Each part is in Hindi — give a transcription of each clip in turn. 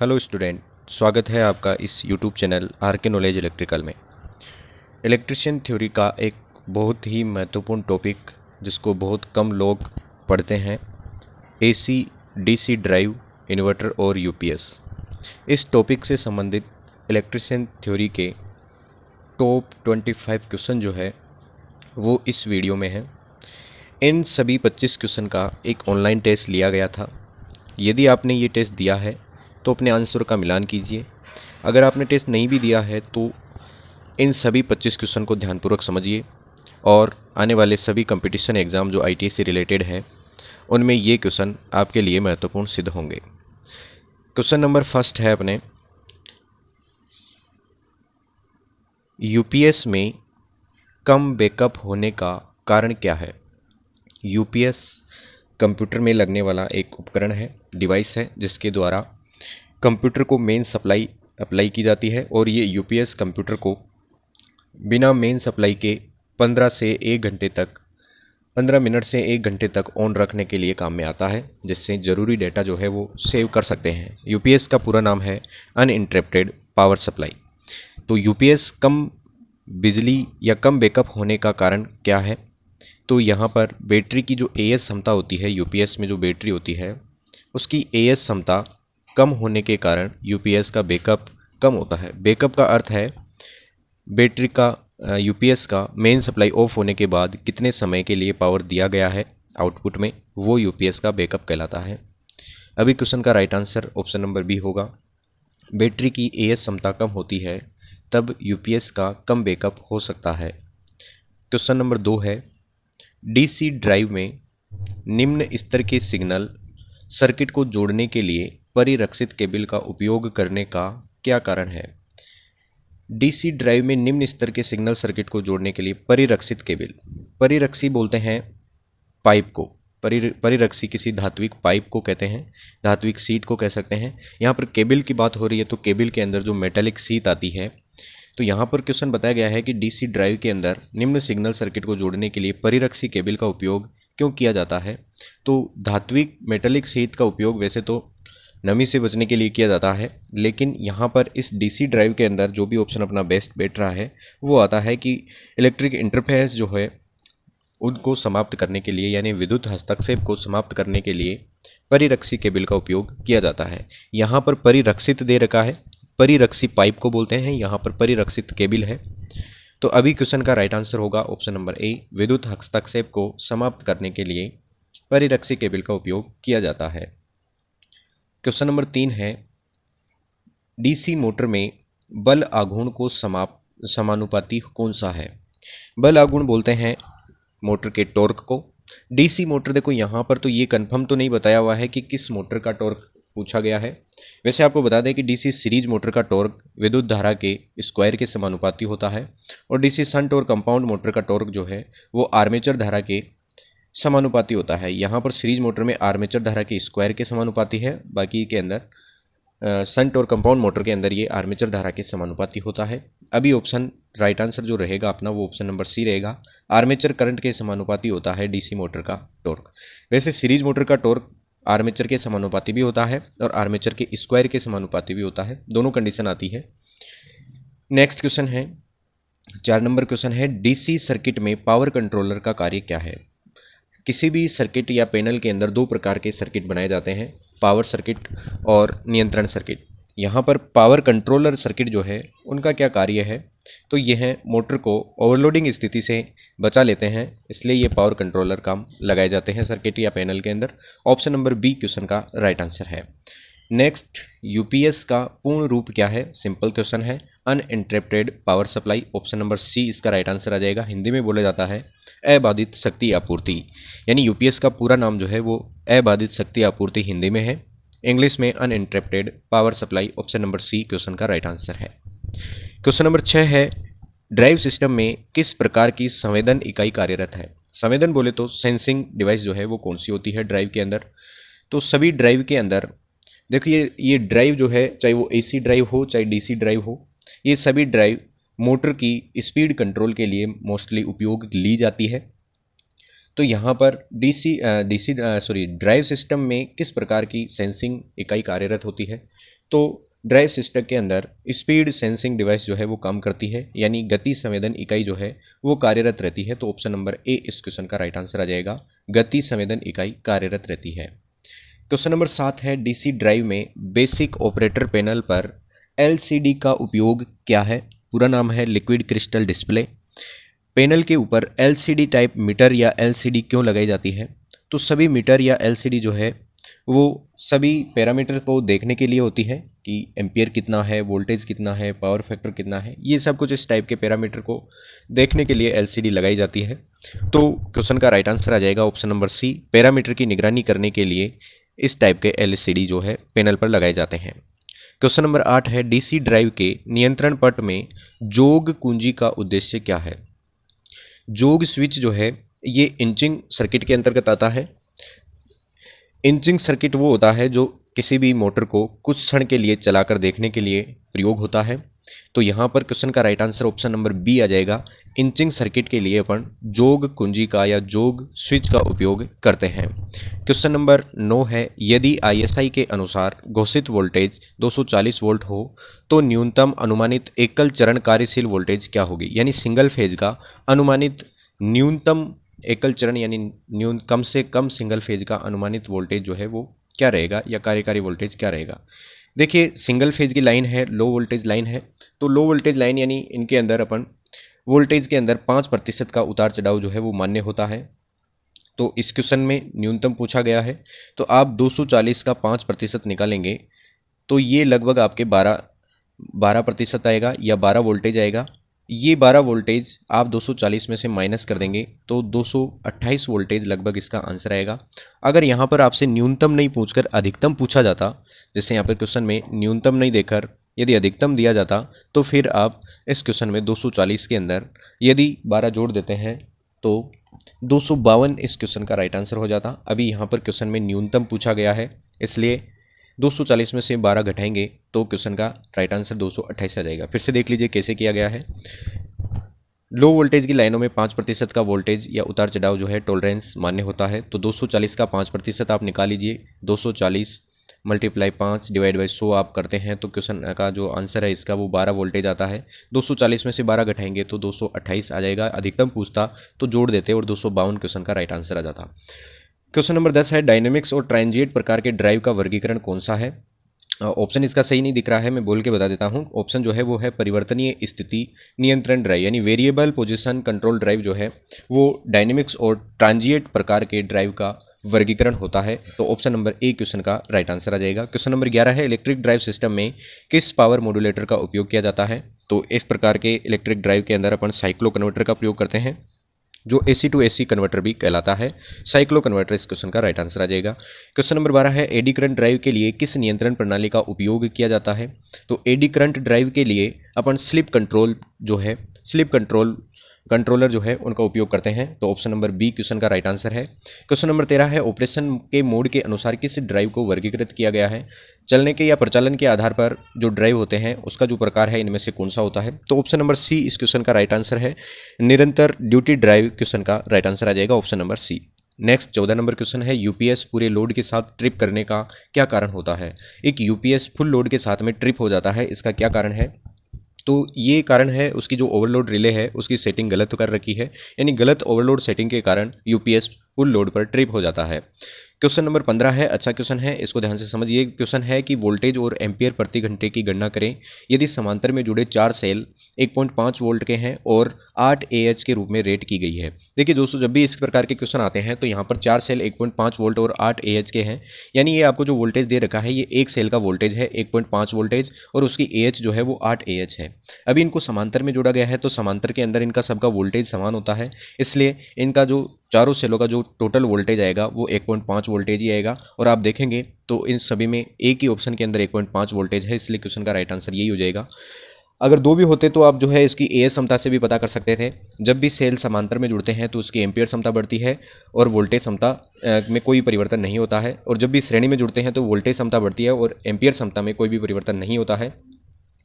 हेलो स्टूडेंट स्वागत है आपका इस YouTube channel R K knowledge electrical में इलेक्ट्रिशियन थ्योरी का एक बहुत ही महत्वपूर्ण टॉपिक जिसको बहुत कम लोग पढ़ते हैं एसी, डीसी ड्राइव इन्वर्टर और यूपीएस इस टॉपिक से संबंधित इलेक्ट्रिशियन थ्योरी के टॉप 25 क्वेश्चन जो है वो इस वीडियो में है इन सभी पच्चीस क्वेश्चन का एक ऑनलाइन टेस्ट लिया गया था यदि आपने ये टेस्ट दिया है तो अपने आंसर का मिलान कीजिए अगर आपने टेस्ट नहीं भी दिया है तो इन सभी 25 क्वेश्चन को ध्यानपूर्वक समझिए और आने वाले सभी कंपटीशन एग्ज़ाम जो आई से रिलेटेड हैं उनमें ये क्वेश्चन आपके लिए महत्वपूर्ण सिद्ध होंगे क्वेश्चन नंबर फर्स्ट है अपने यूपीएस में कम बैकअप होने का कारण क्या है यूपीएस कंप्यूटर में लगने वाला एक उपकरण है डिवाइस है जिसके द्वारा कंप्यूटर को मेन सप्लाई अप्लाई की जाती है और ये यूपीएस कंप्यूटर को बिना मेन सप्लाई के पंद्रह से एक घंटे तक पंद्रह मिनट से एक घंटे तक ऑन रखने के लिए काम में आता है जिससे ज़रूरी डेटा जो है वो सेव कर सकते हैं यूपीएस का पूरा नाम है अनइंटरप्टेड पावर सप्लाई तो यूपीएस कम बिजली या कम बैकअप होने का कारण क्या है तो यहाँ पर बैटरी की जो ए एस क्षमता होती है यू में जो बैटरी होती है उसकी ए एस क्षमता कम होने के कारण यूपीएस का बैकअप कम होता है बैकअप का अर्थ है बैटरी का यूपीएस का मेन सप्लाई ऑफ होने के बाद कितने समय के लिए पावर दिया गया है आउटपुट में वो यूपीएस का बैकअप कहलाता है अभी क्वेश्चन का right answer option number B होगा बैटरी की एस क्षमता कम होती है तब यूपीएस का कम बैकअप हो सकता है क्वेश्चन नंबर दो है डीसी ड्राइव में निम्न स्तर के सिग्नल सर्किट को जोड़ने के लिए परिरक्षित केबल का उपयोग करने का क्या कारण है डीसी ड्राइव में निम्न स्तर के सिग्नल सर्किट को जोड़ने के लिए परिरक्षित केबल परिरक्षी बोलते हैं पाइप को परि परिरक्षी किसी धात्विक पाइप को कहते हैं धात्विक सीट को कह सकते हैं यहाँ पर केबल की बात हो रही है तो केबल के अंदर जो मेटेलिक सीट आती है तो यहाँ पर क्वेश्चन बताया गया है कि डीसी ड्राइव के अंदर निम्न सिग्नल सर्किट को जोड़ने के लिए परिरक्षी केबल का उपयोग क्यों किया जाता है तो धात्विक मेटेलिक सीट का उपयोग वैसे तो नमी से बचने के लिए किया जाता है लेकिन यहाँ पर इस डीसी ड्राइव के अंदर जो भी ऑप्शन अपना बेस्ट बैठ रहा है वो आता है कि इलेक्ट्रिक इंटरफेरेंस जो है उनको समाप्त करने के लिए यानी विद्युत हस्तक्षेप को समाप्त करने के लिए परिरक्षी केबल का उपयोग किया जाता है यहाँ पर परिरक्षित दे रखा है परिरक्षी पाइप को बोलते हैं यहाँ पर परिरक्षित केबिल है तो अभी क्वेश्चन का राइट आंसर होगा ऑप्शन नंबर ए विद्युत हस्तक्षेप को समाप्त करने के लिए परिरक्षी केबिल का उपयोग किया जाता है क्वेश्चन नंबर तीन है डीसी मोटर में बल आघूर्ण को समाप समानुपाती कौन सा है बल आघूर्ण बोलते हैं मोटर के टॉर्क को डीसी मोटर देखो यहाँ पर तो ये कंफर्म तो नहीं बताया हुआ है कि किस मोटर का टॉर्क पूछा गया है वैसे आपको बता दें कि डीसी सीरीज मोटर का टॉर्क विद्युत धारा के स्क्वायर के समानुपाती होता है और डीसी सन और कंपाउंड मोटर का टॉर्क जो है वो आर्मेचर धारा के समानुपाती होता है यहाँ पर सीरीज मोटर में आर्मेचर धारा के स्क्वायर के समानुपाती है बाकी के अंदर संट और कंपाउंड मोटर के अंदर ये आर्मेचर धारा के समानुपाती होता है अभी ऑप्शन राइट आंसर जो रहेगा अपना वो ऑप्शन नंबर सी रहेगा आर्मेचर करंट के समानुपाती होता है डीसी मोटर का टॉर्क वैसे सीरीज मोटर का टॉर्क आर्मेचर के समानुपाती भी होता है और आर्मेचर के स्क्वायर के समानुपाती भी होता है दोनों कंडीशन आती है नेक्स्ट क्वेश्चन है चार नंबर क्वेश्चन है डीसी सर्किट में पावर कंट्रोलर का कार्य क्या है किसी भी सर्किट या पैनल के अंदर दो प्रकार के सर्किट बनाए जाते हैं पावर सर्किट और नियंत्रण सर्किट यहाँ पर पावर कंट्रोलर सर्किट जो है उनका क्या कार्य है तो यह मोटर को ओवरलोडिंग स्थिति से बचा लेते हैं इसलिए ये पावर कंट्रोलर काम लगाए जाते हैं सर्किट या पैनल के अंदर ऑप्शन नंबर बी क्वेश्चन का राइट आंसर है नेक्स्ट यूपीएस का पूर्ण रूप क्या है सिंपल क्वेश्चन है uninterrupted power supply option number C इसका राइट आंसर आ जाएगा हिंदी में बोला जाता है अबाधित शक्ति आपूर्ति यानी यूपीएस का पूरा नाम जो है वो अबाधित शक्ति आपूर्ति हिंदी में है इंग्लिश में uninterrupted power supply option number C question का राइट आंसर है क्वेश्चन नंबर छः है ड्राइव सिस्टम में किस प्रकार की संवेदन इकाई कार्यरत है संवेदन बोले तो सेंसिंग डिवाइस जो है वो कौन सी होती है ड्राइव के अंदर तो सभी ड्राइव के अंदर देखिए ये ड्राइव जो है चाहे वो एसी ड्राइव हो चाहे डीसी ड्राइव हो ये सभी ड्राइव मोटर की स्पीड कंट्रोल के लिए मोस्टली उपयोग ली जाती है तो यहाँ पर DC DC sorry drive system में किस प्रकार की सेंसिंग इकाई कार्यरत होती है तो ड्राइव सिस्टम के अंदर स्पीड सेंसिंग डिवाइस जो है वो काम करती है यानी गति संवेदन इकाई जो है वो कार्यरत रहती है तो ऑप्शन नंबर ए इस क्वेश्चन का राइट आंसर आ जाएगा गति संवेदन इकाई कार्यरत रहती है क्वेश्चन तो नंबर सात है डीसी ड्राइव में बेसिक ऑपरेटर पैनल पर एलसीडी का उपयोग क्या है पूरा नाम है लिक्विड क्रिस्टल डिस्प्ले पैनल के ऊपर एलसीडी टाइप मीटर या एलसीडी क्यों लगाई जाती है तो सभी मीटर या एलसीडी जो है वो सभी पैरामीटर को देखने के लिए होती है कि एम्पियर कितना है वोल्टेज कितना है पावर फैक्टर कितना है ये सब कुछ इस टाइप के पैरामीटर को देखने के लिए एलसीडी लगाई जाती है तो क्वेश्चन का राइट आंसर आ जाएगा ऑप्शन नंबर सी पैरामीटर की निगरानी करने के लिए इस टाइप के एल जो है पैनल पर लगाए जाते हैं क्वेश्चन नंबर आठ है डीसी ड्राइव के नियंत्रण पट में जोग कुंजी का उद्देश्य क्या है जोग स्विच जो है ये इंचिंग सर्किट के अंतर्गत आता है इंचिंग सर्किट वो होता है जो किसी भी मोटर को कुछ क्षण के लिए चलाकर देखने के लिए प्रयोग होता है तो यहाँ पर क्वेश्चन का right answer option number B आ जाएगा इंचिंग सर्किट के लिए अपन जोग कुंजी का या जोग स्विच का उपयोग करते हैं क्वेश्चन नंबर नौ है यदि आईएसआई के अनुसार घोषित वोल्टेज 240 वोल्ट हो तो न्यूनतम अनुमानित एकल चरण कार्यशील वोल्टेज क्या होगी यानी सिंगल फेज का अनुमानित न्यूनतम एकल चरण यानी न्यून कम से कम सिंगल फेज का अनुमानित वोल्टेज जो है वो क्या रहेगा या कार्यकारी वोल्टेज क्या रहेगा देखिए सिंगल फेज की लाइन है लो वोल्टेज लाइन है तो लो वोल्टेज लाइन यानी इनके अंदर अपन वोल्टेज के अंदर पाँच प्रतिशत का उतार चढ़ाव जो है वो मान्य होता है तो इस क्वेश्चन में न्यूनतम पूछा गया है तो आप 240 का पाँच प्रतिशत निकालेंगे तो ये लगभग आपके बारह बारह प्रतिशत आएगा या बारह वोल्टेज आएगा ये 12 वोल्टेज आप 240 में से माइनस कर देंगे तो 228 वोल्टेज लगभग इसका आंसर आएगा अगर यहाँ पर आपसे न्यूनतम नहीं पूछकर अधिकतम पूछा जाता जैसे यहाँ पर क्वेश्चन में न्यूनतम नहीं देकर यदि अधिकतम दिया जाता तो फिर आप इस क्वेश्चन में 240 के अंदर यदि 12 जोड़ देते हैं तो दो इस क्वेश्चन का राइट आंसर हो जाता अभी यहाँ पर क्वेश्चन में न्यूनतम पूछा गया है इसलिए 240 में से 12 घटाएंगे तो क्वेश्चन का राइट आंसर दो आ जाएगा फिर से देख लीजिए कैसे किया गया है लो वोल्टेज की लाइनों में पाँच प्रतिशत का वोल्टेज या उतार चढ़ाव जो है टोलरेंस मान्य होता है तो 240 का पाँच प्रतिशत आप निकाल लीजिए 240 मल्टीप्लाई पाँच डिवाइड बाई सौ आप करते हैं तो क्वेश्चन का जो आंसर है इसका वो बारह वोल्टेज आता है 240 में से बारह घटाएंगे तो 228 आ जाएगा अधिकतम पूछता तो जोड़ देते और दो क्वेश्चन का राइट आंसर आ जाता क्वेश्चन नंबर दस है डायनेमिक्स और ट्रांजिएट प्रकार के ड्राइव का वर्गीकरण कौन सा है ऑप्शन इसका सही नहीं दिख रहा है मैं बोल के बता देता हूँ ऑप्शन जो है वो है परिवर्तनीय स्थिति नियंत्रण ड्राइव यानी वेरिएबल पोजिशन कंट्रोल ड्राइव जो है वो डायनेमिक्स और ट्रांजिएट प्रकार के ड्राइव का वर्गीकरण होता है तो ऑप्शन नंबर ए क्वेश्चन का राइट आंसर आ जाएगा क्वेश्चन नंबर ग्यारह है इलेक्ट्रिक ड्राइव सिस्टम में किस पावर मॉड्यूलेटर का उपयोग किया जाता है तो इस प्रकार के इलेक्ट्रिक ड्राइव के अंदर अपन साइक्लो कन्वर्टर का प्रयोग करते हैं जो ए सी टू ए सी कन्वर्टर भी कहलाता है साइक्लो कन्वर्टर इस क्वेश्चन का राइट आंसर आ जाएगा क्वेश्चन नंबर बारह है एडी करंट ड्राइव के लिए किस नियंत्रण प्रणाली का उपयोग किया जाता है तो एडी करंट ड्राइव के लिए अपन स्लिप कंट्रोल जो है स्लिप कंट्रोल कंट्रोलर जो है उनका उपयोग करते हैं तो ऑप्शन नंबर बी क्वेश्चन का राइट आंसर है क्वेश्चन नंबर तेरह है ऑपरेशन के मोड के अनुसार किस ड्राइव को वर्गीकृत किया गया है चलने के या प्रचालन के आधार पर जो ड्राइव होते हैं उसका जो प्रकार है इनमें से कौन सा होता है तो ऑप्शन नंबर सी इस क्वेश्चन का राइट आंसर है निरंतर ड्यूटी ड्राइव क्वेश्चन का राइट आंसर आ जाएगा ऑप्शन नंबर सी नेक्स्ट चौदह नंबर क्वेश्चन है यूपीएस पूरे लोड के साथ ट्रिप करने का क्या कारण होता है एक यूपीएस फुल लोड के साथ में ट्रिप हो जाता है इसका क्या कारण है तो ये कारण है उसकी जो ओवरलोड रिले है उसकी सेटिंग गलत कर रखी है यानी गलत ओवरलोड सेटिंग के कारण यूपीएस फुल लोड पर ट्रिप हो जाता है क्वेश्चन नंबर पंद्रह है अच्छा क्वेश्चन है इसको ध्यान से समझिए क्वेश्चन है कि वोल्टेज और एम्पियर प्रति घंटे की गणना करें यदि समांतर में जुड़े चार सेल 1.5 वोल्ट के हैं और 8 ए के रूप में रेट की गई है देखिए दोस्तों जब भी इस प्रकार के क्वेश्चन आते हैं तो यहाँ पर चार सेल 1.5 वोल्ट और 8 ए के हैं यानी ये आपको जो वोल्टेज दे रखा है ये एक सेल का वोल्टेज है 1.5 वोल्टेज और उसकी ए जो है वो 8 ए है अभी इनको समांतर में जोड़ा गया है तो समांतर के अंदर इनका सबका वोल्टेज समान होता है इसलिए इनका जो चारों सेलों का जो टोटल वोल्टेज आएगा वो 1.5 वोल्टेज ही आएगा और आप देखेंगे तो इन सभी में एक ही ऑप्शन के अंदर 1.5 वोल्टेज है इसलिए क्वेश्चन का राइट आंसर यही हो जाएगा अगर दो भी होते तो आप जो है इसकी ए क्षमता से भी पता कर सकते थे जब भी सेल समांतर में जुड़ते हैं तो उसकी एम्पियर क्षमता बढ़ती है और वोल्टेज क्षमता में कोई परिवर्तन नहीं होता है और जब भी श्रेणी में जुड़ते हैं तो वोल्टेज क्षमता बढ़ती है और एम्पियर क्षमता में कोई भी परिवर्तन नहीं होता है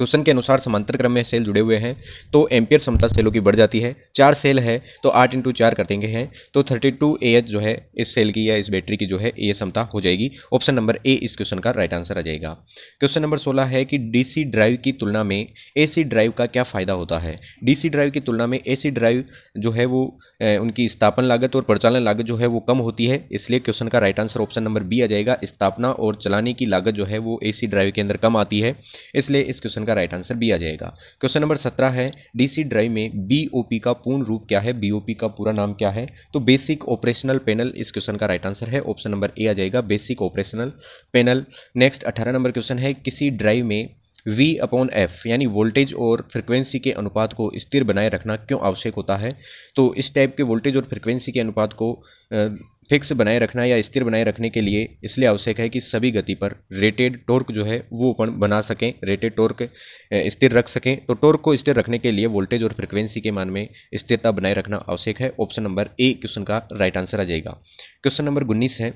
क्वेश्चन के अनुसार समांतर क्रम में सेल जुड़े हुए हैं तो एम्पियर क्षमता सेलों की बढ़ जाती है चार सेल है तो आठ इंटू चार कर देंगे हैं तो थर्टी टू ए जो है इस सेल की या इस बैटरी की जो है ए क्षमता हो जाएगी ऑप्शन नंबर ए इस क्वेश्चन का राइट आंसर आ जाएगा क्वेश्चन नंबर सोलह है कि डीसी ड्राइव की तुलना में एसी ड्राइव का क्या फ़ायदा होता है डीसी ड्राइव की तुलना में एसी ड्राइव जो है वो उनकी स्थापन लागत और प्रचालन लागत जो है वो कम होती है इसलिए क्वेश्चन का right answer option number B आ जाएगा स्थापना और चलाने की लागत जो है वो ए ड्राइव के अंदर कम आती है इसलिए इस क्वेश्चन का का राइट आंसर बी आ जाएगा क्वेश्चन नंबर सत्रह है डीसी ड्राइव में बीओपी का पूर्ण रूप क्या है बीओपी का पूरा नाम क्या है तो बेसिक ऑपरेशनल पैनल इस क्वेश्चन का राइट आंसर है ऑप्शन नंबर ए आ जाएगा बेसिक ऑपरेशनल पैनल नेक्स्ट अठारह नंबर क्वेश्चन है किसी ड्राइव में V अपॉन एफ यानी वोल्टेज और फ्रिक्वेंसी के अनुपात को स्थिर बनाए रखना क्यों आवश्यक होता है तो इस टाइप के वोल्टेज और फ्रिक्वेंसी के अनुपात को फिक्स बनाए रखना या स्थिर बनाए रखने के लिए इसलिए आवश्यक है कि सभी गति पर रेटेड टोर्क जो है वो अपन बना सकें रेटेड टोर्क स्थिर रख सकें तो टोर्क को स्थिर रखने के लिए वोल्टेज और फ्रिक्वेंसी के मान में स्थिरता बनाए रखना आवश्यक है ऑप्शन नंबर ए क्वेश्चन का राइट आंसर आ जाएगा क्वेश्चन नंबर उन्नीस है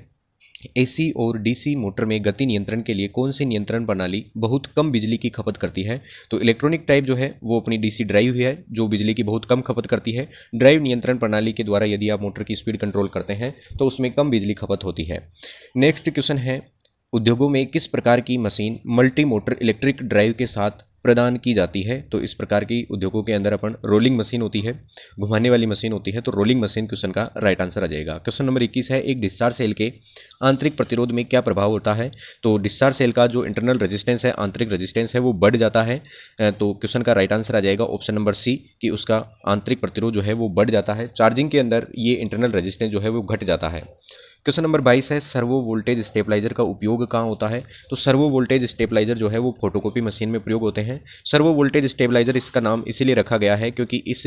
एसी और डीसी मोटर में गति नियंत्रण के लिए कौन सी नियंत्रण प्रणाली बहुत कम बिजली की खपत करती है तो इलेक्ट्रॉनिक टाइप जो है वो अपनी डीसी ड्राइव ही है जो बिजली की बहुत कम खपत करती है ड्राइव नियंत्रण प्रणाली के द्वारा यदि आप मोटर की स्पीड कंट्रोल करते हैं तो उसमें कम बिजली खपत होती है नेक्स्ट क्वेश्चन है उद्योगों में किस प्रकार की machine multi motor electric drive के साथ प्रदान की जाती है तो इस प्रकार की उद्योगों के अंदर अपन रोलिंग मशीन होती है घुमाने वाली मशीन होती है तो रोलिंग मशीन क्वेश्चन का राइट आंसर आ जाएगा क्वेश्चन नंबर इक्कीस है एक डिस्चार्ज सेल के आंतरिक प्रतिरोध में क्या प्रभाव होता है तो डिस्चार्ज सेल का जो इंटरनल रेजिस्टेंस है आंतरिक रजिस्टेंस है वो बढ़ जाता है तो क्वेश्चन का राइट आंसर आ जाएगा ऑप्शन नंबर सी कि उसका आंतरिक प्रतिरोध जो है वो बढ़ जाता है चार्जिंग के अंदर ये इंटरनल रजिस्टेंस जो है वो घट जाता है क्वेश्चन नंबर बाईस है सर्वो वोल्टेज स्टेबलाइजर का उपयोग कहाँ होता है तो सर्वो वोल्टेज स्टेबलाइजर जो है वो फोटोकॉपी मशीन में प्रयोग होते हैं सर्वो वोल्टेज स्टेबलाइजर इसका नाम इसीलिए रखा गया है क्योंकि इस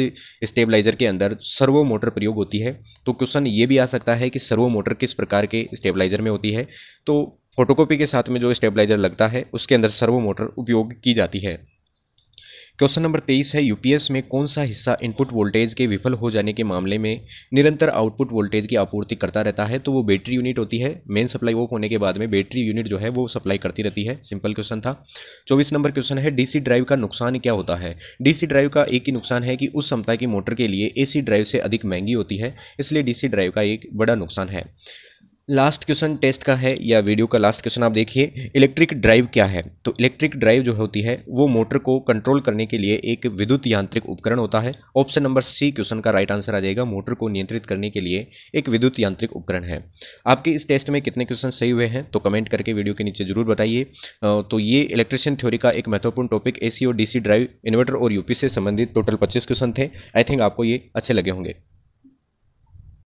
स्टेबलाइजर के अंदर सर्वो मोटर प्रयोग होती है तो क्वेश्चन ये भी आ सकता है कि सर्वो मोटर किस प्रकार के स्टेबलाइजर में होती है तो फोटोकॉपी के साथ में जो स्टेबलाइजर लगता है उसके अंदर सर्वो मोटर उपयोग की जाती है क्वेश्चन नंबर तेईस है यूपीएस में कौन सा हिस्सा इनपुट वोल्टेज के विफल हो जाने के मामले में निरंतर आउटपुट वोल्टेज की आपूर्ति करता रहता है तो वो बैटरी यूनिट होती है मेन सप्लाई वो होने के बाद में बैटरी यूनिट जो है वो सप्लाई करती रहती है सिंपल क्वेश्चन था चौबीस नंबर क्वेश्चन है डीसी ड्राइव का नुकसान क्या होता है डीसी ड्राइव का एक ही नुकसान है कि उस क्षमता की मोटर के लिए एसी ड्राइव से अधिक महंगी होती है इसलिए डीसी ड्राइव का एक बड़ा नुकसान है लास्ट क्वेश्चन टेस्ट का है या वीडियो का लास्ट क्वेश्चन आप देखिए इलेक्ट्रिक ड्राइव क्या है तो इलेक्ट्रिक ड्राइव जो होती है वो मोटर को कंट्रोल करने के लिए एक विद्युत यांत्रिक उपकरण होता है ऑप्शन नंबर सी क्वेश्चन का राइट आंसर आ जाएगा मोटर को नियंत्रित करने के लिए एक विद्युत यांत्रिक उपकरण है आपके इस टेस्ट में कितने क्वेश्चन सही हुए हैं तो कमेंट करके वीडियो के नीचे जरूर बताइए तो ये इलेक्ट्रिशियन थ्योरी का एक महत्वपूर्ण टॉपिक ए और डी ड्राइव इन्वर्टर और यूपी से संबंधित टोटल पच्चीस क्वेश्चन थे आई थिंक आपको ये अच्छे लगे होंगे